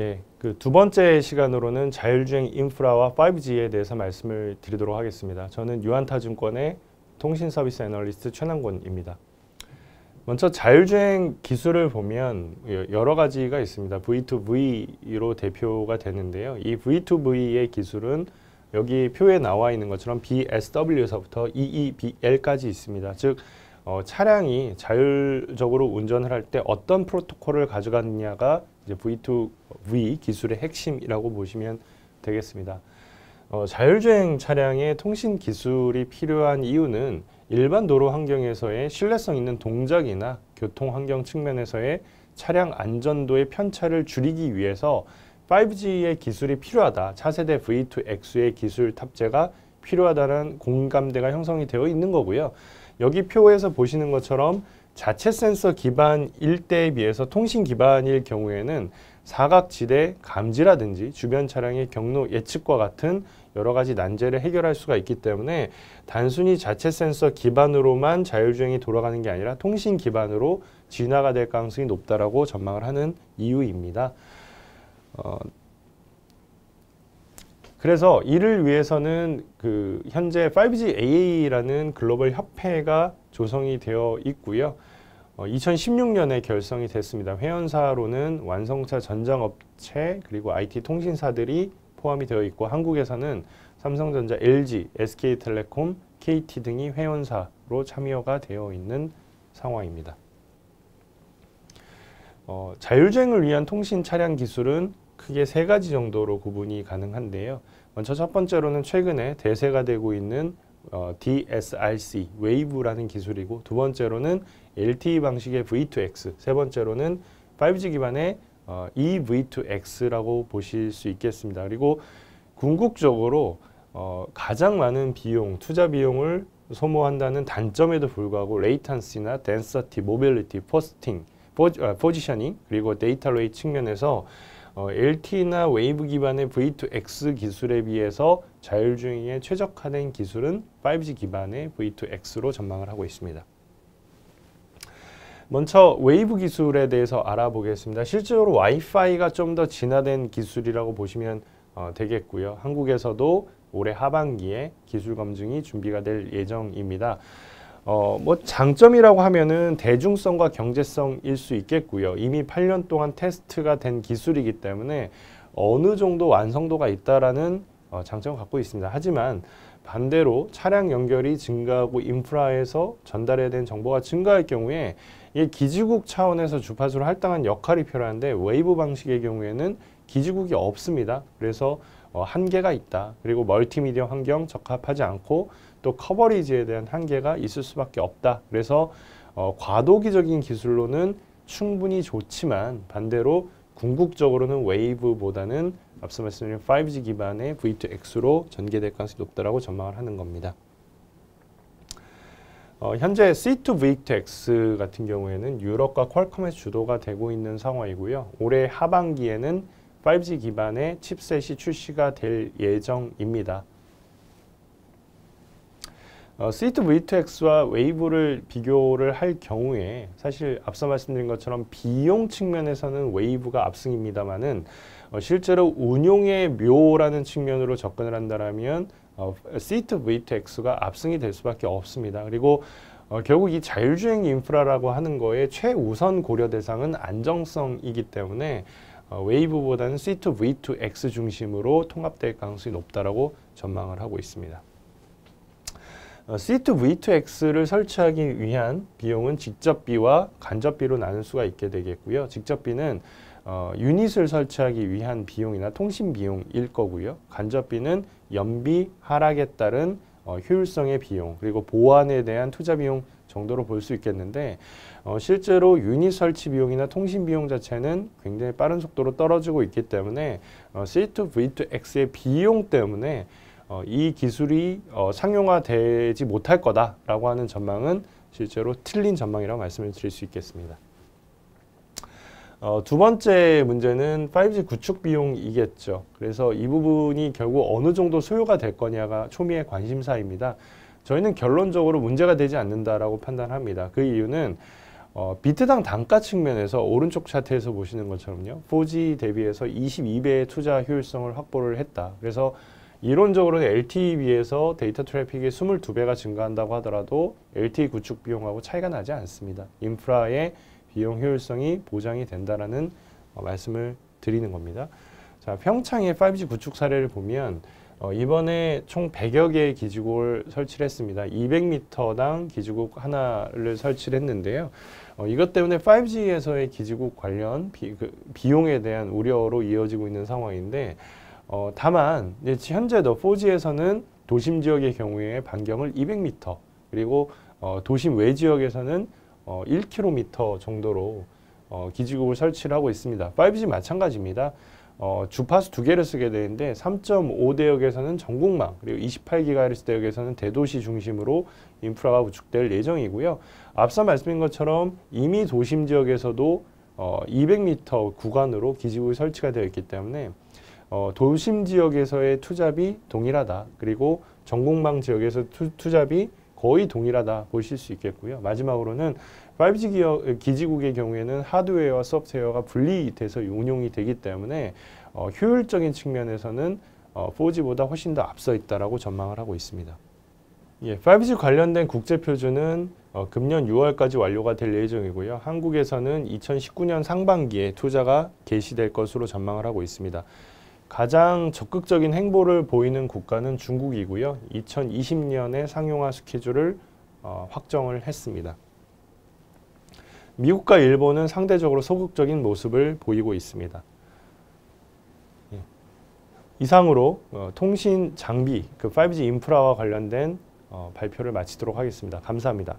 예, 그두 번째 시간으로는 자율주행 인프라와 5G에 대해서 말씀을 드리도록 하겠습니다. 저는 유한타증권의 통신 서비스 애널리스트 최남권입니다. 먼저 자율주행 기술을 보면 여러 가지가 있습니다. V2V로 대표가 되는데요. 이 V2V의 기술은 여기 표에 나와 있는 것처럼 BSW에서부터 EEBL까지 있습니다. 즉 어, 차량이 자율적으로 운전을 할 때 어떤 프로토콜을 가져갔느냐가 이제 V2V 기술의 핵심이라고 보시면 되겠습니다. 어, 자율주행 차량의 통신 기술이 필요한 이유는 일반 도로 환경에서의 신뢰성 있는 동작이나 교통 환경 측면에서의 차량 안전도의 편차를 줄이기 위해서 5G의 기술이 필요하다. 차세대 V2X의 기술 탑재가 필요하다는 공감대가 형성이 되어 있는 거고요. 여기 표에서 보시는 것처럼 자체 센서 기반 일대에 비해서 통신 기반일 경우에는 사각지대 감지라든지 주변 차량의 경로 예측과 같은 여러 가지 난제를 해결할 수가 있기 때문에 단순히 자체 센서 기반으로만 자율주행이 돌아가는 게 아니라 통신 기반으로 진화가 될 가능성이 높다라고 전망을 하는 이유입니다. 어, 그래서 이를 위해서는 그 현재 5G AA라는 글로벌 협회가 조성이 되어 있고요. 어, 2016년에 결성이 됐습니다. 회원사로는 완성차 전장업체 그리고 IT 통신사들이 포함이 되어 있고 한국에서는 삼성전자, LG, SK텔레콤, KT 등이 회원사로 참여가 되어 있는 상황입니다. 어, 자율주행을 위한 통신 차량 기술은 크게 세 가지 정도로 구분이 가능한데요. 먼저 첫 번째로는 최근에 대세가 되고 있는 어, DSRC, 웨이브라는 기술이고 두 번째로는 LTE 방식의 V2X, 세 번째로는 5G 기반의 어, EV2X라고 보실 수 있겠습니다. 그리고 궁극적으로 어, 가장 많은 비용, 투자 비용을 소모한다는 단점에도 불구하고 레이턴시나 덴서티, 모빌리티, 포스팅, 포지, 아, 포지셔닝 그리고 데이터 레이 측면에서 어, LT나 e 웨이브 기반의 V2X 기술에 비해서 자율주행에 최적화된 기술은 5G 기반의 V2X로 전망을 하고 있습니다. 먼저 웨이브 기술에 대해서 알아보겠습니다. 실제로 와이파이가 좀 더 진화된 기술이라고 보시면 어, 되겠고요. 한국에서도 올해 하반기에 기술 검증이 준비가 될 예정입니다. 어, 뭐 장점이라고 하면은 대중성과 경제성일 수 있겠고요. 이미 8년 동안 테스트가 된 기술이기 때문에 어느 정도 완성도가 있다라는 어, 장점을 갖고 있습니다. 하지만 반대로 차량 연결이 증가하고 인프라에서 전달해야 되는 정보가 증가할 경우에 이 기지국 차원에서 주파수를 할당한 역할이 필요한데 웨이브 방식의 경우에는 기지국이 없습니다. 그래서 어, 한계가 있다. 그리고 멀티미디어 환경 적합하지 않고 또 커버리지에 대한 한계가 있을 수밖에 없다. 그래서 어, 과도기적인 기술로는 충분히 좋지만 반대로 궁극적으로는 웨이브보다는 앞서 말씀드린 5G 기반의 V2X로 전개될 가능성이 높다라고 전망을 하는 겁니다. 어, 현재 C2 V2X 같은 경우에는 유럽과 퀄컴의 주도가 되고 있는 상황이고요. 올해 하반기에는 5G 기반의 칩셋이 출시가 될 예정입니다. 어, 스위 V2X와 웨이브를 비교를 할 경우에 사실 앞서 말씀드린 것처럼 비용 측면에서는 웨이브가 압승입니다만은 어, 실제로 운용의 묘라는 측면으로 접근을 한다면 시트 V2X가 압승이 될 수밖에 없습니다. 그리고 어, 결국 이 자율주행 인프라라고 하는 거에 최우선 고려 대상은 안정성이기 때문에 웨이브보다는 어, C2, V2X 중심으로 통합될 가능성이 높다라고 전망을 하고 있습니다. 어, C2, V2X를 설치하기 위한 비용은 직접비와 간접비로 나눌 수가 있게 되겠고요. 직접비는 어, 유닛을 설치하기 위한 비용이나 통신 비용일 거고요. 간접비는 연비 하락에 따른 어, 효율성의 비용 그리고 보안에 대한 투자 비용 정도로 볼 수 있겠는데 어, 실제로 유닛 설치 비용이나 통신 비용 자체는 굉장히 빠른 속도로 떨어지고 있기 때문에 어, C2V2X의 비용 때문에 어, 이 기술이 어, 상용화되지 못할 거다라고 하는 전망은 실제로 틀린 전망이라고 말씀을 드릴 수 있겠습니다. 어, 두 번째 문제는 5G 구축 비용이겠죠. 그래서 이 부분이 결국 어느 정도 소요가 될 거냐가 초미의 관심사입니다. 저희는 결론적으로 문제가 되지 않는다라고 판단합니다. 그 이유는 어, 비트당 단가 측면에서 오른쪽 차트에서 보시는 것처럼요. 4G 대비해서 22배의 투자 효율성을 확보를 했다. 그래서 이론적으로는 LTE 위에서 데이터 트래픽이 22배가 증가한다고 하더라도 LTE 구축 비용하고 차이가 나지 않습니다. 인프라의 비용 효율성이 보장이 된다라는 어, 말씀을 드리는 겁니다. 자, 평창의 5G 구축 사례를 보면 어, 이번에 총 100여 개의 기지국을 설치를 했습니다. 200m당 기지국 하나를 설치를 했는데요. 어, 이것 때문에 5G에서의 기지국 관련 비, 그, 용에 대한 우려로 이어지고 있는 상황인데 어, 다만 현재도 4G에서는 도심 지역의 경우에 반경을 200m 그리고 어, 도심 외 지역에서는 어, 1km 정도로 어, 기지국을 설치를 하고 있습니다. 5G 마찬가지입니다. 어, 주파수 두 개를 쓰게 되는데 3.5 대역에서는 전국망 그리고 28GHz 대역에서는 대도시 중심으로 인프라가 구축될 예정이고요. 앞서 말씀인 것처럼 이미 도심 지역에서도 어, 200m 구간으로 기지국이 설치가 되어 있기 때문에 어, 도심 지역에서의 투잡이 동일하다. 그리고 전국망 지역에서 투, 투잡이 거의 동일하다 보실 수 있겠고요. 마지막으로는 5G 기어, 기지국의 경우에는 하드웨어와 소프트웨어가 분리돼서 운용이 되기 때문에 어, 효율적인 측면에서는 어, 4G보다 훨씬 더 앞서 있다라고 전망을 하고 있습니다. 예, 5G 관련된 국제 표준은 어, 금년 6월까지 완료가 될 예정이고요. 한국에서는 2019년 상반기에 투자가 개시될 것으로 전망을 하고 있습니다. 가장 적극적인 행보를 보이는 국가는 중국이고요. 2020년에 상용화 스케줄을 어, 확정을 했습니다. 미국과 일본은 상대적으로 소극적인 모습을 보이고 있습니다. 예. 이상으로 어, 통신 장비, 그 5G 인프라와 관련된 어, 발표를 마치도록 하겠습니다. 감사합니다.